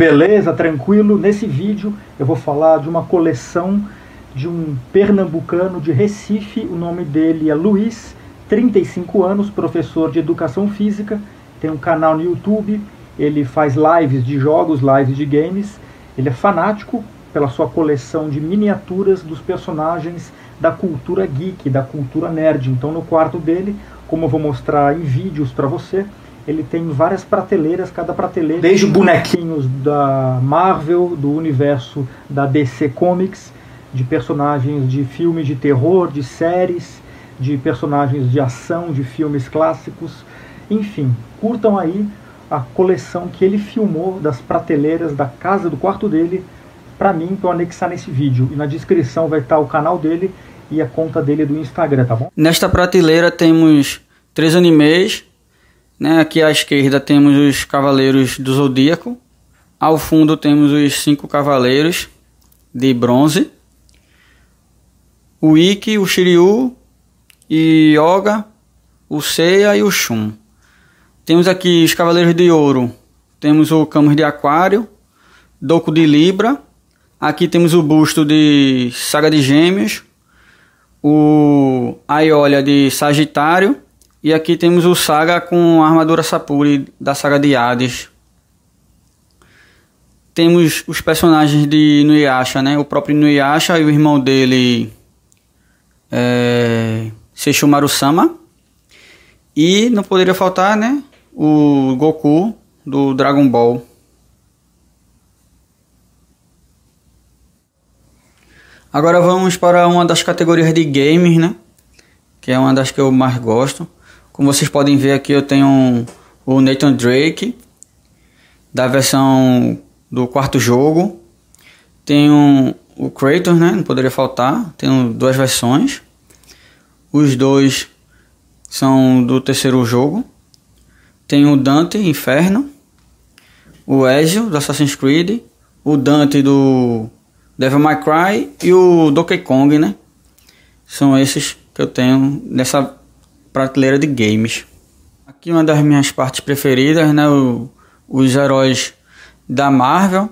beleza, tranquilo. Nesse vídeo eu vou falar de uma coleção de um pernambucano de Recife. O nome dele é Luiz, 35 anos, professor de educação física. Tem um canal no YouTube. Ele faz lives de jogos, lives de games. Ele é fanático pela sua coleção de miniaturas dos personagens da cultura geek, da cultura nerd. Então, no quarto dele, como eu vou mostrar em vídeos para você, ele tem várias prateleiras, cada prateleira. Desde bonequinhos da Marvel, do universo da DC Comics, de personagens de filmes de terror, de séries, de personagens de ação, de filmes clássicos. Enfim, curtam aí a coleção que ele filmou das prateleiras da casa do quarto dele para mim para anexar nesse vídeo. E na descrição vai estar tá o canal dele e a conta dele do Instagram, tá bom? Nesta prateleira temos três animes, né? Aqui à esquerda temos os Cavaleiros do Zodíaco. Ao fundo temos os cinco Cavaleiros de Bronze. O Ikki, o Shiryu, e Yoga, o Seiya e o Shun. Temos aqui os Cavaleiros de Ouro. Temos o Camus de Aquário, Doku de Libra. Aqui temos o busto de Saga de Gêmeos, o Aiolia de Sagitário e aqui temos o Saga com a armadura Sapuri da saga de Hades. Temos os personagens de Nuyasha, né? O próprio Nuyasha e o irmão dele, é, sama E não poderia faltar, né? O Goku do Dragon Ball. Agora vamos para uma das categorias de games, né? Que é uma das que eu mais gosto como vocês podem ver aqui, eu tenho um, o Nathan Drake da versão do quarto jogo. Tenho um, o Kratos, né? Não poderia faltar. Tenho duas versões. Os dois são do terceiro jogo. Tenho o Dante Inferno, o Ezio do Assassin's Creed, o Dante do Devil May Cry e o Donkey Kong, né? São esses que eu tenho nessa prateleira de games. Aqui uma das minhas partes preferidas, né? O, os heróis da Marvel.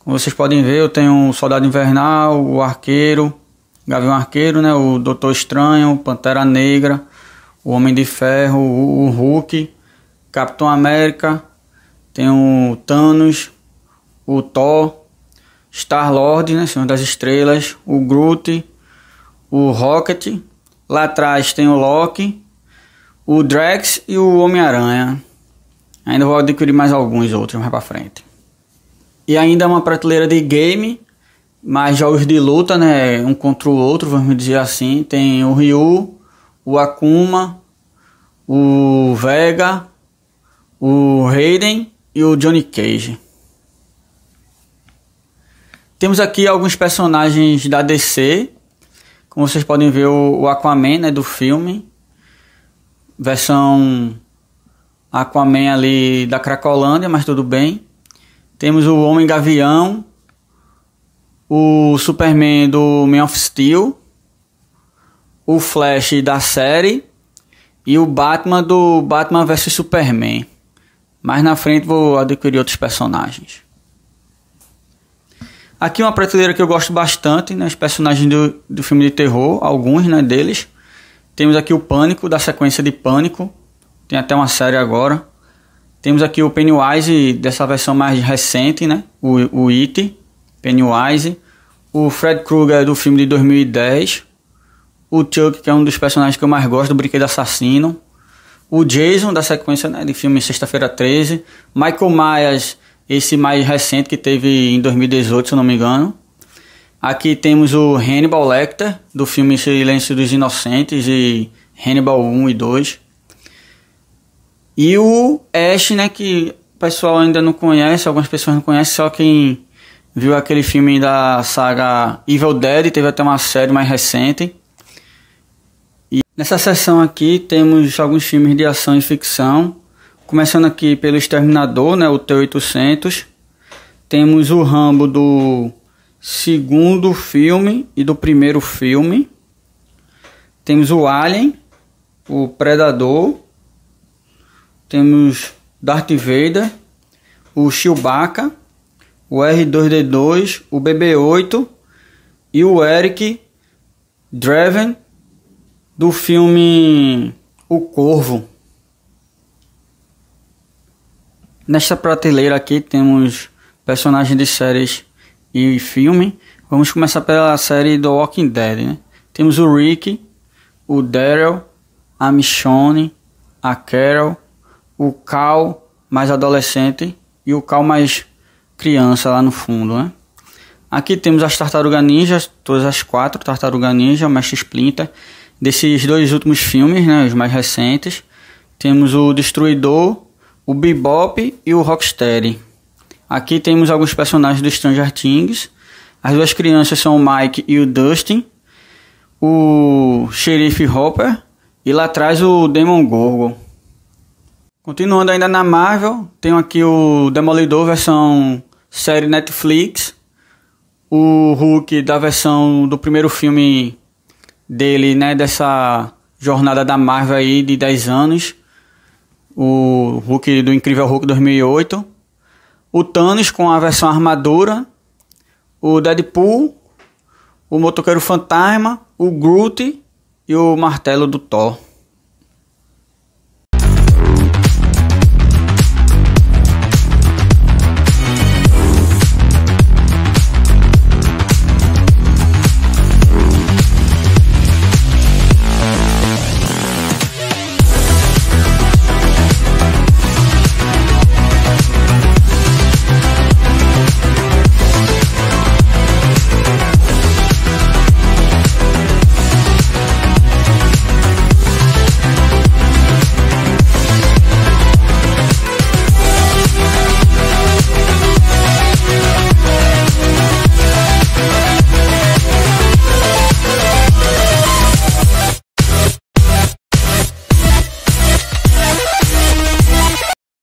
Como vocês podem ver, eu tenho o Soldado Invernal, o Arqueiro, Gavião Arqueiro, né? O Doutor Estranho, Pantera Negra, o Homem de Ferro, o, o Hulk, Capitão América, tenho o Thanos, o Thor, Star-Lord, né? Senhor das Estrelas, o Groot, o Rocket Lá atrás tem o Loki, o Drax e o Homem-Aranha. Ainda vou adquirir mais alguns outros mais pra frente. E ainda é uma prateleira de game, mais jogos de luta, né? Um contra o outro, vamos dizer assim. Tem o Ryu, o Akuma, o Vega, o Raiden e o Johnny Cage. Temos aqui alguns personagens da DC como vocês podem ver, o Aquaman né, do filme, versão Aquaman ali da Cracolândia, mas tudo bem. Temos o Homem Gavião, o Superman do Man of Steel, o Flash da série e o Batman do Batman vs Superman. Mais na frente vou adquirir outros personagens. Aqui uma prateleira que eu gosto bastante, né? Os personagens do, do filme de terror, alguns né, deles. Temos aqui o Pânico, da sequência de Pânico. Tem até uma série agora. Temos aqui o Pennywise, dessa versão mais recente, né? O, o It, Pennywise. O Fred Krueger, do filme de 2010. O Chuck, que é um dos personagens que eu mais gosto, do Brinquedo Assassino. O Jason, da sequência né, de filme Sexta-feira 13. Michael Myers esse mais recente que teve em 2018, se eu não me engano. Aqui temos o Hannibal Lecter, do filme Silêncio dos Inocentes e Hannibal 1 e 2. E o Ash, né, que o pessoal ainda não conhece, algumas pessoas não conhecem, só quem viu aquele filme da saga Evil Dead, teve até uma série mais recente. E nessa seção aqui temos alguns filmes de ação e ficção, Começando aqui pelo Exterminador, né, o T-800. Temos o Rambo do segundo filme e do primeiro filme. Temos o Alien, o Predador. Temos Darth Vader, o Chewbacca, o R2D2, o BB8 e o Eric Draven do filme O Corvo. Nesta prateleira aqui temos personagens de séries e filme. Vamos começar pela série do Walking Dead, né? Temos o Rick, o Daryl, a Michonne, a Carol, o Cal mais adolescente e o Cal mais criança lá no fundo, né? Aqui temos as Tartaruga Ninja todas as quatro, Tartaruga Ninja, Mestre Splinter, desses dois últimos filmes, né, os mais recentes. Temos o Destruidor, o Bebop e o Rocksteady. Aqui temos alguns personagens do Stranger Things. As duas crianças são o Mike e o Dustin. O xerife Hopper. E lá atrás o Demon Gorgon. Continuando ainda na Marvel, tenho aqui o Demolidor versão série Netflix. O Hulk da versão do primeiro filme dele, né? Dessa jornada da Marvel aí de 10 anos o Hulk do Incrível Hulk 2008, o Thanos com a versão armadura, o Deadpool, o Motoqueiro Fantasma, o Groot e o Martelo do Thor.